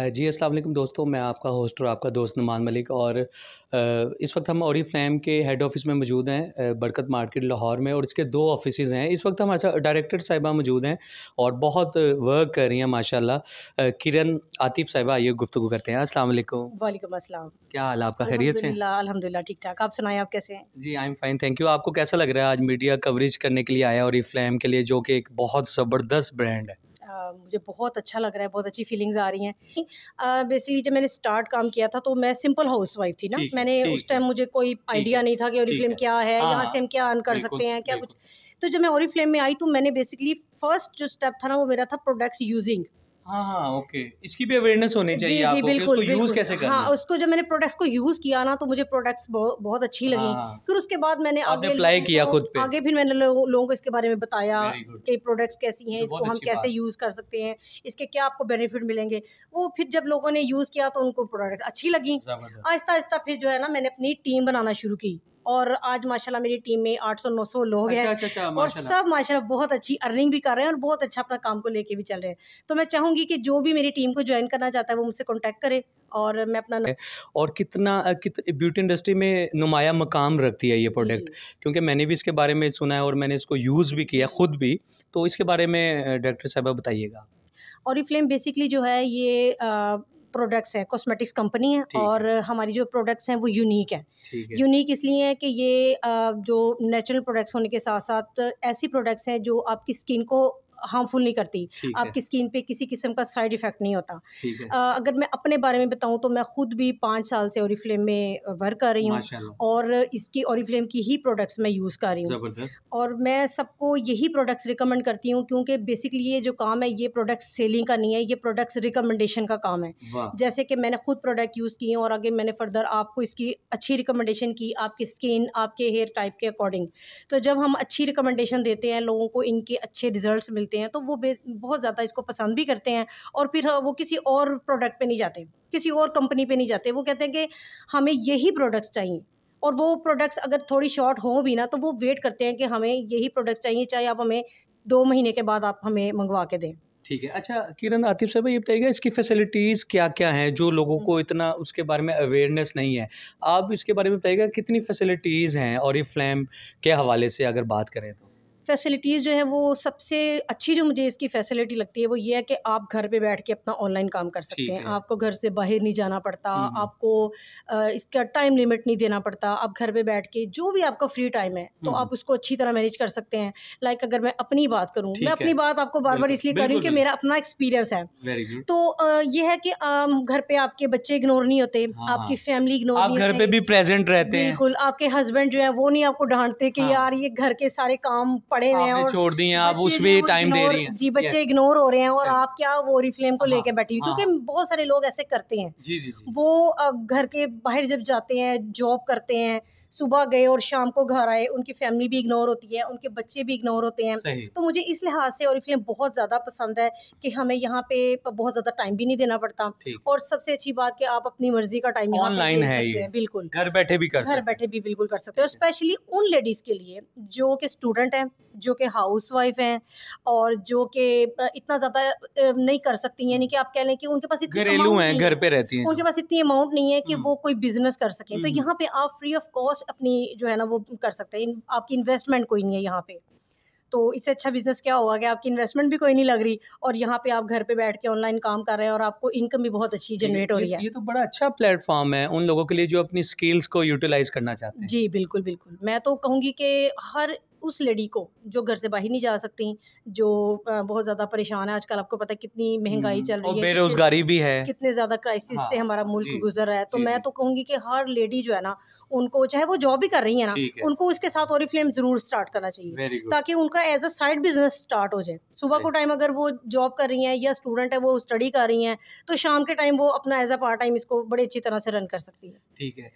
जी अस्सलाम दोस्तों मैं आपका होस्ट और आपका दोस्त नुमान मलिक और इस वक्त हम और फ्लैम के हेड ऑफिस में मौजूद हैं बरकत मार्केट लाहौर में और इसके दो ऑफिस हैं इस वक्त हमारे अच्छा, डायरेक्टर साहिबा मौजूद हैं और बहुत वर्क कर रही हैं माशाल्लाह किरण आतिफ साहिबा ये गुफ्तु करते हैं असल वालेकुम क्या हाल आपका खैरियत से अलहमदिल्ला ठीक ठाक आप सुनाए आप कैसे हैं जी I am fine thank you आपको कैसा लग रहा है आज मीडिया कवरेज करने के लिए आया और फ्लैम के लिए जो कि एक बहुत ज़बरदस्त ब्रांड है मुझे बहुत अच्छा लग रहा है बहुत अच्छी फीलिंग्स आ रही हैं बेसिकली जब मैंने स्टार्ट काम किया था तो मैं सिंपल हाउस वाइफ थी ना मैंने उस टाइम मुझे कोई आइडिया नहीं था कि और फिल्म क्या है हाँ, यहाँ हाँ। से हम क्या अर्न कर सकते हैं क्या कुछ तो जब मैं और फिल्म में आई तो मैंने बेसिकली फर्स्ट जो स्टेप था ना वो मेरा था प्रोडक्ट्स यूजिंग हाँ हाँ ओके इसकी भी अवेयरनेस होनी चाहिए आपको बिल्कुल, यूज कैसे हाँ उसको जब मैंने प्रोडक्ट्स को यूज किया ना तो मुझे प्रोडक्ट्स बहुत, अच्छी लगी हाँ, हाँ। फिर उसके बाद मैंने अप्लाई किया खुद पे आगे फिर मैंने लोगों को इसके बारे में बताया कि प्रोडक्ट्स कैसी हैं तो इसको हम कैसे यूज कर सकते हैं इसके क्या आपको बेनिफिट मिलेंगे वो फिर जब लोगों ने यूज किया तो उनको प्रोडक्ट अच्छी लगी आहिस्ता आहिस्ता फिर जो है ना मैंने अपनी टीम बनाना शुरू की और आज माशाल्लाह मेरी टीम में 800-900 लोग अच्छा, हैं अच्छा, अच्छा, और सब माशाल्लाह बहुत अच्छी अर्निंग भी कर रहे हैं और बहुत अच्छा अपना काम को लेके भी चल रहे हैं तो मैं चाहूंगी कि जो भी मेरी टीम को ज्वाइन करना चाहता है वो मुझसे कॉन्टेक्ट करे और मैं अपना और कितना कित, ब्यूटी इंडस्ट्री में नुमाया मकाम रखती है ये प्रोडक्ट क्योंकि मैंने भी इसके बारे में सुना है और मैंने इसको यूज़ भी किया खुद भी तो इसके बारे में डॉक्टर साहबा बताइएगा और ये फ्लेम बेसिकली जो है ये प्रोडक्ट्स हैं कॉस्मेटिक्स कंपनी है और हमारी जो प्रोडक्ट्स हैं वो यूनिक हैं यूनिक इसलिए है कि ये जो नेचुरल प्रोडक्ट्स होने के साथ साथ ऐसी प्रोडक्ट्स हैं जो आपकी स्किन को हार्मफुल नहीं करती आपकी स्किन पे किसी किस्म का साइड इफ़ेक्ट नहीं होता आ, अगर मैं अपने बारे में बताऊँ तो मैं ख़ुद भी पाँच साल से ओरिफ्लेम में वर्क कर रही हूँ और इसकी ओरिफ्लेम की ही प्रोडक्ट्स मैं यूज़ कर रही हूँ और मैं सबको यही प्रोडक्ट्स रिकमेंड करती हूँ क्योंकि बेसिकली ये जो काम है ये प्रोडक्ट सेलिंग का नहीं है ये प्रोडक्ट्स रिकमेंडेशन का काम है जैसे कि मैंने खुद प्रोडक्ट यूज़ किए और आगे मैंने फर्दर आपको इसकी अच्छी रिकमेंडेशन की आपकी स्किन आपके हेयर टाइप के अकॉर्डिंग तो जब हम अच्छी रिकमेंडेशन देते हैं लोगों को इनके अच्छे रिजल्ट मिलते मिलते हैं तो वो बहुत ज़्यादा इसको पसंद भी करते हैं और फिर वो किसी और प्रोडक्ट पर नहीं जाते किसी और कंपनी पर नहीं जाते वो कहते हैं कि हमें यही प्रोडक्ट्स चाहिए और वो प्रोडक्ट्स अगर थोड़ी शॉर्ट हो भी ना तो वो वेट करते हैं कि हमें यही प्रोडक्ट्स चाहिए चाहे आप हमें दो महीने के बाद आप हमें मंगवा के दें ठीक है अच्छा किरण आतिफ साहब ये बताइएगा इसकी फैसिलिटीज़ क्या क्या हैं जो लोगों को हम्म। इतना उसके बारे में अवेयरनेस नहीं है आप इसके बारे में बताइएगा कितनी फैसिलिटीज़ हैं और ये फ्लैम के हवाले से अगर बात करें तो फैसिलिटीज़ जो है वो सबसे अच्छी जो मुझे इसकी फैसिलिटी लगती है वो ये है कि आप घर पे बैठ के अपना ऑनलाइन काम कर सकते हैं है। आपको घर से बाहर नहीं जाना पड़ता हम्म, हम्म। आपको इसका टाइम लिमिट नहीं देना पड़ता आप घर पे बैठ के जो भी आपका फ्री टाइम है तो हम्म, आप उसको अच्छी तरह मैनेज कर सकते हैं लाइक अगर मैं अपनी बात करूँ मैं अपनी बात आपको बार बार इसलिए कर रही हूँ कि मेरा अपना एक्सपीरियंस है तो ये है कि घर पर आपके बच्चे इग्नोर नहीं होते हाँ, हाँ। आपकी फैमिली इग्नोर नहीं घर पर भी प्रेजेंट रहते हैं बिल्कुल आपके हस्बैंड जो है वो नहीं आपको डांटते कि हाँ। यार ये घर के सारे काम पड़े हुए हैं छोड़ दी है आप उसमें टाइम दे रही हैं जी बच्चे इग्नोर हो रहे हैं और आप क्या वो रिफ्लेम को हाँ। लेके बैठी हुई क्योंकि हाँ। बहुत सारे लोग ऐसे करते हैं वो घर के बाहर जब जाते हैं जॉब करते हैं सुबह गए और शाम को घर आए उनकी फैमिली भी इग्नोर होती है उनके बच्चे भी इग्नोर होते हैं तो मुझे इस लिहाज से और फिल्म बहुत ज़्यादा पसंद है कि हमें यहाँ पे बहुत ज़्यादा टाइम भी नहीं देना पड़ता और सबसे अच्छी बात कि आप अपनी मर्जी का टाइम ऑनलाइन है ये बिल्कुल घर बैठे भी कर घर बैठे भी बिल्कुल कर सकते हैं स्पेशली उन लेडीज़ के लिए जो कि स्टूडेंट हैं जो कि हाउस वाइफ हैं और जो कि इतना ज़्यादा नहीं कर सकती हम्म। यानी कि आप कह लें कि उनके पास घरेलू हैं घर पे रहती हैं उनके पास इतनी अमाउंट नहीं है कि हम्म। वो कोई बिजनेस कर सकें तो हम्म। यहाँ पे आप फ्री ऑफ कॉस्ट अपनी जो है ना वो कर सकते हैं आपकी इन्वेस्टमेंट कोई नहीं है यहाँ पे तो इससे अच्छा बिजनेस क्या होगा कि आपकी इन्वेस्टमेंट भी कोई नहीं लग रही और यहाँ पे आप घर पे बैठ के ऑनलाइन काम कर रहे हैं और आपको इनकम भी बहुत अच्छी जनरेट हो रही है ये तो बड़ा अच्छा प्लेटफॉर्म है उन लोगों के लिए जो अपनी स्किल्स को यूटिलाइज करना चाहते हैं जी बिल्कुल बिल्कुल मैं तो कहूँगी कि हर उस लेडी को जो घर से बाहर नहीं जा सकती जो बहुत ज़्यादा परेशान है आजकल आपको पता है कितनी महंगाई हम्म, चल रही है बेरोजगारी भी है कितने ज़्यादा क्राइसिस हाँ, से हमारा मुल्क गुजर रहा है तो मैं तो कहूंगी कि हर लेडी जो है ना उनको चाहे वो जॉब भी कर रही है ना है। उनको उसके साथ और फ्लेम जरूर स्टार्ट करना चाहिए ताकि उनका as a side business start हो जाए सुबह को टाइम अगर वो जॉब कर रही हैं या स्टूडेंट है वो स्टडी कर रही हैं तो शाम के टाइम वो अपना एज अ पार्ट टाइम इसको बड़ी अच्छी तरह से रन कर सकती है ठीक है